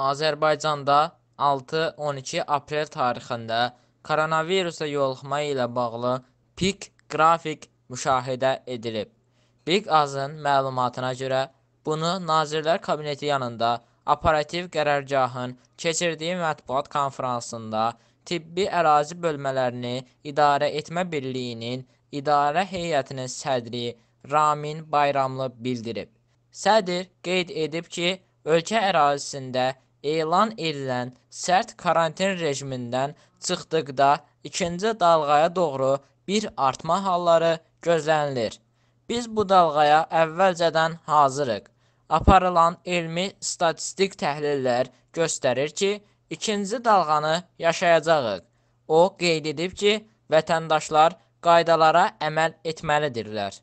Azərbaycanda 6-12 aprel tarixində koronavirusa yoluxma ilə bağlı pik qrafik müşahidə edilib. Big Azın məlumatına görə bunu Nazirlər Kabineti yanında operativ qərargahın keçirdiyi mətbuat konfransında tibbi ərazi bölmələrini idarə etmə birliyinin idarə heyətinin sədri Ramin Bayramlı bildirib. Sədir qeyd edib ki, ölkə ərazisində elan edilən sərt karantin rejimindən çıxdıqda ikinci dalğaya doğru bir artma halları gözlənilir. Biz bu dalğaya əvvəlcədən hazırıq. Aparılan elmi statistik təhlillər göstərir ki, ikinci dalğanı yaşayacağıq. O qeyd edib ki, vətəndaşlar qaydalara əməl etməlidirlər.